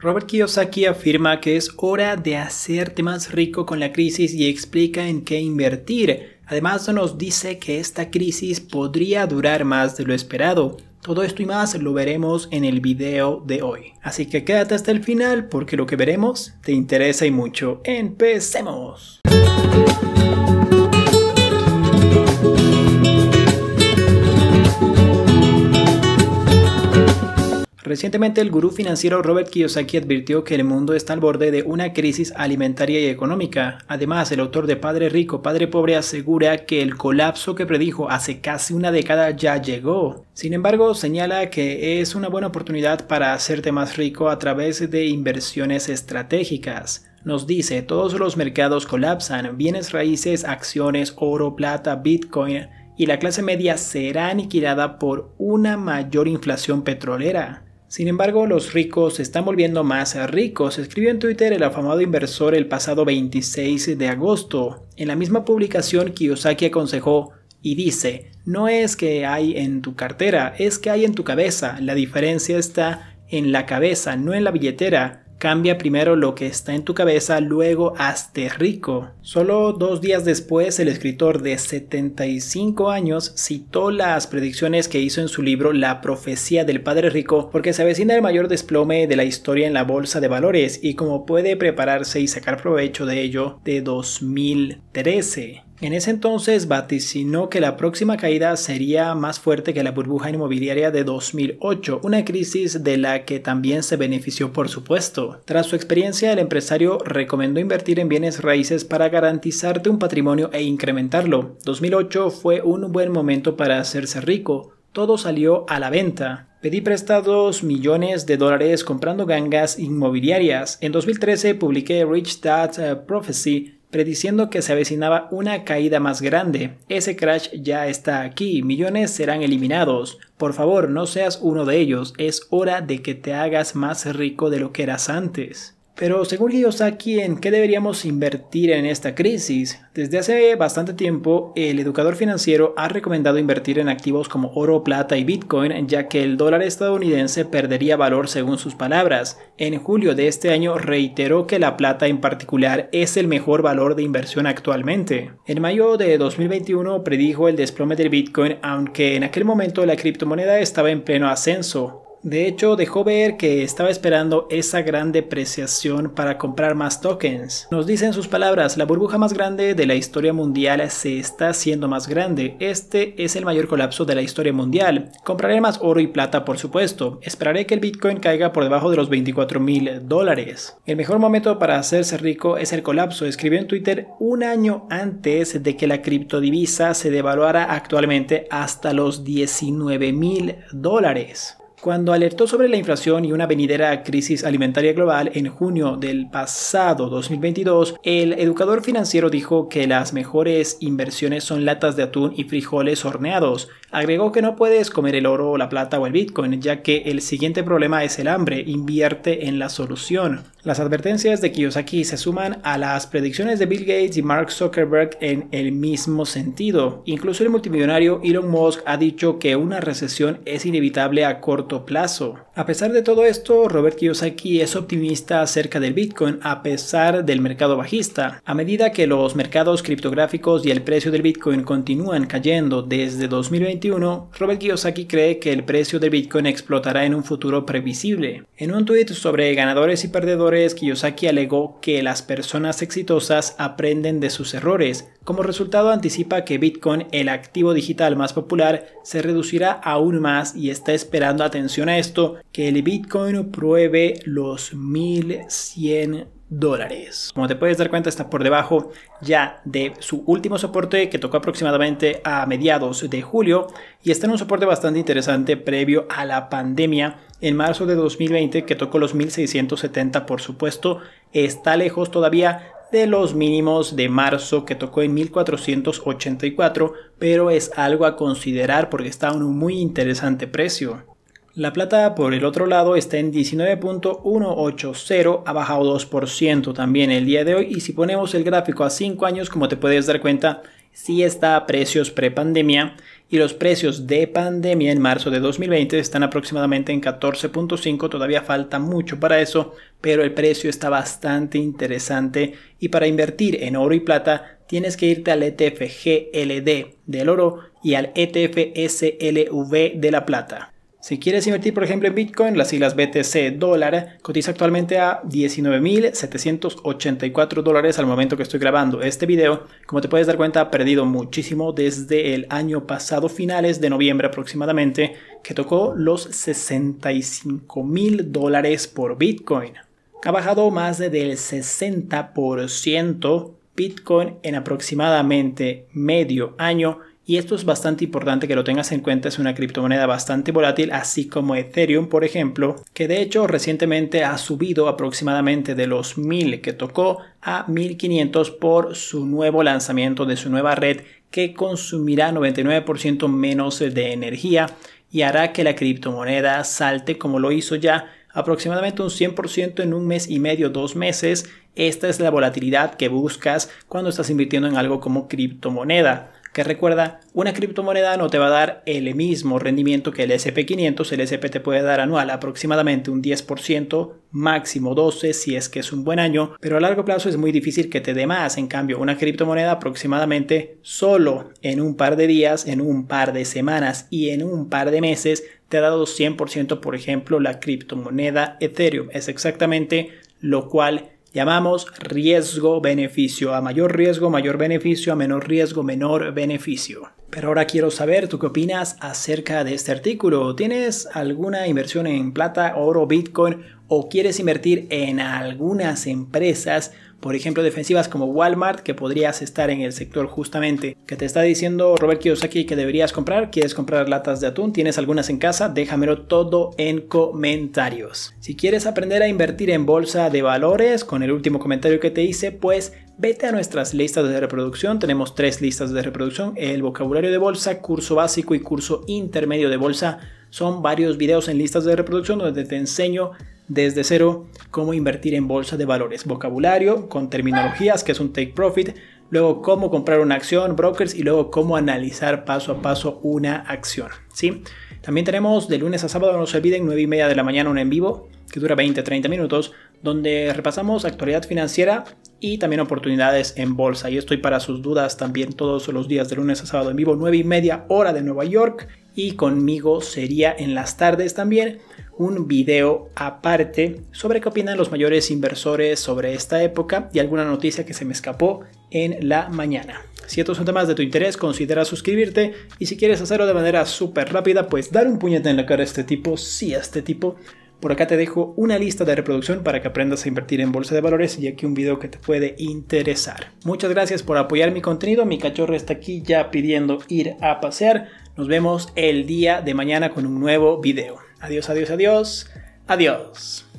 Robert Kiyosaki afirma que es hora de hacerte más rico con la crisis y explica en qué invertir. Además nos dice que esta crisis podría durar más de lo esperado. Todo esto y más lo veremos en el video de hoy. Así que quédate hasta el final porque lo que veremos te interesa y mucho. ¡Empecemos! Recientemente el gurú financiero Robert Kiyosaki advirtió que el mundo está al borde de una crisis alimentaria y económica. Además, el autor de Padre Rico, Padre Pobre asegura que el colapso que predijo hace casi una década ya llegó. Sin embargo, señala que es una buena oportunidad para hacerte más rico a través de inversiones estratégicas. Nos dice, todos los mercados colapsan, bienes raíces, acciones, oro, plata, bitcoin, y la clase media será aniquilada por una mayor inflación petrolera. Sin embargo, los ricos se están volviendo más ricos, escribió en Twitter el afamado inversor el pasado 26 de agosto. En la misma publicación, Kiyosaki aconsejó y dice, no es que hay en tu cartera, es que hay en tu cabeza, la diferencia está en la cabeza, no en la billetera. Cambia primero lo que está en tu cabeza, luego hazte rico. Solo dos días después, el escritor de 75 años citó las predicciones que hizo en su libro La profecía del padre rico porque se avecina el mayor desplome de la historia en la bolsa de valores y cómo puede prepararse y sacar provecho de ello de 2013. En ese entonces vaticinó que la próxima caída sería más fuerte que la burbuja inmobiliaria de 2008, una crisis de la que también se benefició por supuesto. Tras su experiencia, el empresario recomendó invertir en bienes raíces para garantizarte un patrimonio e incrementarlo. 2008 fue un buen momento para hacerse rico. Todo salió a la venta. Pedí prestados millones de dólares comprando gangas inmobiliarias. En 2013 publiqué Rich Dad's eh, Prophecy prediciendo que se avecinaba una caída más grande. Ese crash ya está aquí, millones serán eliminados. Por favor, no seas uno de ellos, es hora de que te hagas más rico de lo que eras antes. Pero según Kiyosaki, ¿en qué deberíamos invertir en esta crisis? Desde hace bastante tiempo, el educador financiero ha recomendado invertir en activos como oro, plata y bitcoin, ya que el dólar estadounidense perdería valor según sus palabras. En julio de este año reiteró que la plata en particular es el mejor valor de inversión actualmente. En mayo de 2021 predijo el desplome del bitcoin, aunque en aquel momento la criptomoneda estaba en pleno ascenso. De hecho, dejó ver que estaba esperando esa gran depreciación para comprar más tokens. Nos dicen sus palabras, la burbuja más grande de la historia mundial se está haciendo más grande. Este es el mayor colapso de la historia mundial. Compraré más oro y plata, por supuesto. Esperaré que el Bitcoin caiga por debajo de los 24 mil dólares. El mejor momento para hacerse rico es el colapso, escribió en Twitter un año antes de que la criptodivisa se devaluara actualmente hasta los 19 mil dólares. Cuando alertó sobre la inflación y una venidera crisis alimentaria global en junio del pasado 2022, el educador financiero dijo que las mejores inversiones son latas de atún y frijoles horneados. Agregó que no puedes comer el oro, la plata o el bitcoin, ya que el siguiente problema es el hambre. Invierte en la solución. Las advertencias de Kiyosaki se suman a las predicciones de Bill Gates y Mark Zuckerberg en el mismo sentido. Incluso el multimillonario Elon Musk ha dicho que una recesión es inevitable a corto plazo. A pesar de todo esto, Robert Kiyosaki es optimista acerca del Bitcoin a pesar del mercado bajista. A medida que los mercados criptográficos y el precio del Bitcoin continúan cayendo desde 2021, Robert Kiyosaki cree que el precio del Bitcoin explotará en un futuro previsible. En un tuit sobre ganadores y perdedores, que Kiyosaki alegó que las personas exitosas aprenden de sus errores. Como resultado, anticipa que Bitcoin, el activo digital más popular, se reducirá aún más y está esperando, atención a esto, que el Bitcoin pruebe los 1100 dólares. Como te puedes dar cuenta, está por debajo ya de su último soporte que tocó aproximadamente a mediados de julio y está en un soporte bastante interesante previo a la pandemia en marzo de 2020 que tocó los 1670 por supuesto, está lejos todavía de los mínimos de marzo que tocó en 1484, pero es algo a considerar porque está a un muy interesante precio. La plata por el otro lado está en 19.180, ha bajado 2% también el día de hoy y si ponemos el gráfico a 5 años como te puedes dar cuenta sí está a precios prepandemia y los precios de pandemia en marzo de 2020 están aproximadamente en 14.5, todavía falta mucho para eso, pero el precio está bastante interesante y para invertir en oro y plata tienes que irte al ETF GLD del oro y al ETF SLV de la plata. Si quieres invertir, por ejemplo, en Bitcoin, las siglas BTC dólar cotiza actualmente a 19.784 dólares al momento que estoy grabando este video. Como te puedes dar cuenta, ha perdido muchísimo desde el año pasado, finales de noviembre aproximadamente, que tocó los 65.000 dólares por Bitcoin. Ha bajado más del 60% Bitcoin en aproximadamente medio año y esto es bastante importante que lo tengas en cuenta, es una criptomoneda bastante volátil, así como Ethereum, por ejemplo, que de hecho recientemente ha subido aproximadamente de los 1000 que tocó a 1500 por su nuevo lanzamiento de su nueva red que consumirá 99% menos de energía y hará que la criptomoneda salte como lo hizo ya aproximadamente un 100% en un mes y medio, dos meses. Esta es la volatilidad que buscas cuando estás invirtiendo en algo como criptomoneda que recuerda, una criptomoneda no te va a dar el mismo rendimiento que el SP500, el SP te puede dar anual aproximadamente un 10%, máximo 12 si es que es un buen año, pero a largo plazo es muy difícil que te dé más, en cambio una criptomoneda aproximadamente solo en un par de días, en un par de semanas y en un par de meses te ha dado 100% por ejemplo la criptomoneda Ethereum, es exactamente lo cual llamamos riesgo-beneficio. A mayor riesgo, mayor beneficio, a menor riesgo, menor beneficio. Pero ahora quiero saber, ¿tú qué opinas acerca de este artículo? ¿Tienes alguna inversión en plata, oro, bitcoin o quieres invertir en algunas empresas, por ejemplo, defensivas como Walmart, que podrías estar en el sector justamente? Que te está diciendo Robert Kiyosaki que deberías comprar, quieres comprar latas de atún, tienes algunas en casa, déjamelo todo en comentarios. Si quieres aprender a invertir en bolsa de valores, con el último comentario que te hice, pues Vete a nuestras listas de reproducción. Tenemos tres listas de reproducción. El vocabulario de bolsa, curso básico y curso intermedio de bolsa. Son varios videos en listas de reproducción donde te enseño desde cero cómo invertir en bolsa de valores. Vocabulario con terminologías, que es un take profit. Luego cómo comprar una acción, brokers y luego cómo analizar paso a paso una acción. ¿sí? También tenemos de lunes a sábado, no se olviden, 9 y media de la mañana un en vivo que dura 20-30 minutos, donde repasamos actualidad financiera y también oportunidades en bolsa. y estoy para sus dudas también todos los días de lunes a sábado en vivo, 9 y media hora de Nueva York. Y conmigo sería en las tardes también un video aparte sobre qué opinan los mayores inversores sobre esta época y alguna noticia que se me escapó en la mañana. Si estos son temas de tu interés, considera suscribirte y si quieres hacerlo de manera súper rápida, pues dar un puñete en la cara a este tipo, sí a este tipo, por acá te dejo una lista de reproducción para que aprendas a invertir en bolsa de valores y aquí un video que te puede interesar. Muchas gracias por apoyar mi contenido. Mi cachorro está aquí ya pidiendo ir a pasear. Nos vemos el día de mañana con un nuevo video. Adiós, adiós, adiós. Adiós.